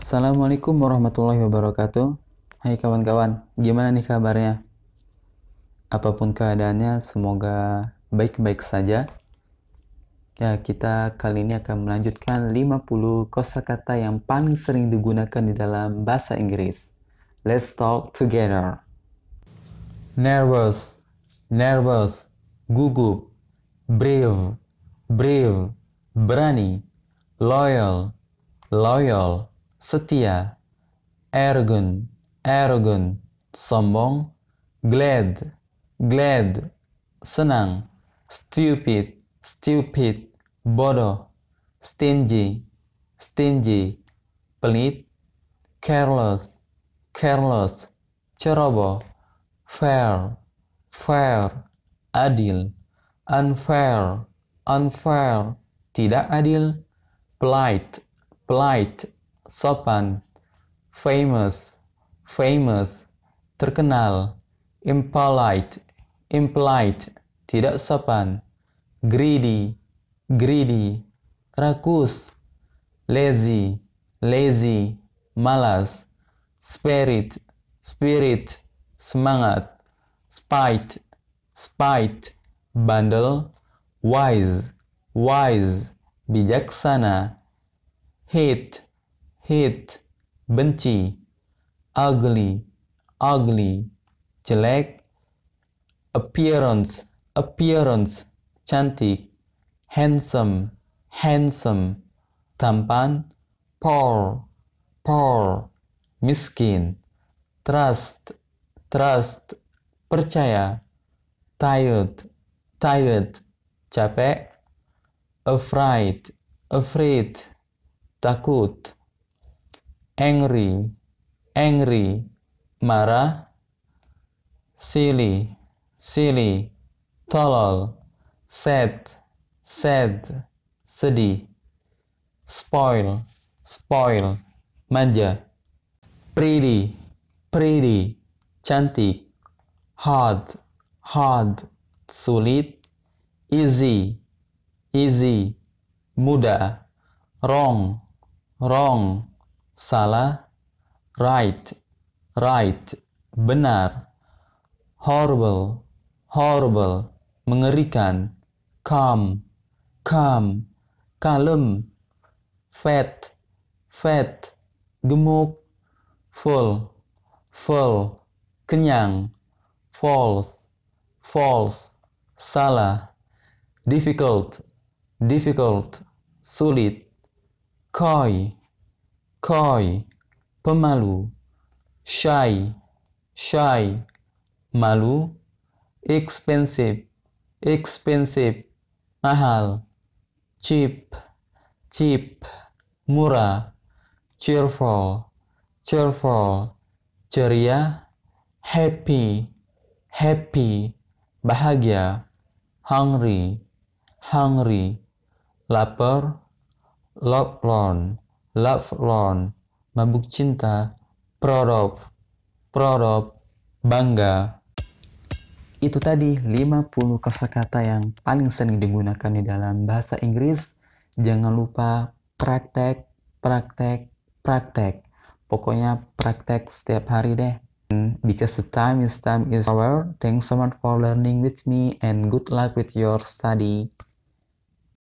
Assalamualaikum warahmatullahi wabarakatuh. Hai kawan-kawan, gimana nih kabarnya? Apapun keadaannya, semoga baik-baik saja. Ya, kita kali ini akan melanjutkan 50 kosakata yang paling sering digunakan di dalam bahasa Inggris. Let's talk together. Nervous, nervous, gugup, brave, brave, berani, loyal, loyal, setia, arrogant, arrogant, sombong, glad, glad, senang, stupid, stupid, bodoh, stingy, stingy, pelit, careless, careless, ceroboh, fair, fair, adil, unfair, unfair, tidak adil, polite, polite, sopan, famous, famous, terkenal, impolite, impolite, tidak sopan, greedy, greedy, rakus, lazy, lazy, malas, spirit, spirit, semangat, spite, spite, bandel, wise, wise, bijaksana, hate, hate, benci, ugly, ugly, jelek, appearance, appearance, cantik, handsome, handsome, tampan, poor, poor, miskin, trust, trust, percaya, tired, tired, capek, afraid, afraid, takut, angry, angry, marah, silly, silly, tolol, sad, sad, sedih, spoil, spoil, manja, pretty, pretty, cantik, hard, hard, sulit, easy, easy, mudah, wrong, wrong, salah, right, right, benar, horrible, horrible, mengerikan, calm, calm, kalem, fat, fat, gemuk, full, full, kenyang, false, false, salah, difficult, difficult, sulit, coy, Koi, pemalu. Shy, shy, malu. Expensive, expensive, mahal. Cheap, cheap, murah. Cheerful, cheerful, ceria. Happy, happy, bahagia. Hungry, hungry, lapar. Lockdown Love, lawn, mabuk cinta, prorop, prorop, bangga. Itu tadi 50 kosakata yang paling sering digunakan di dalam bahasa Inggris. Jangan lupa praktek, praktek, praktek. Pokoknya praktek setiap hari deh. Because the time is time is over. Thanks so much for learning with me and good luck with your study.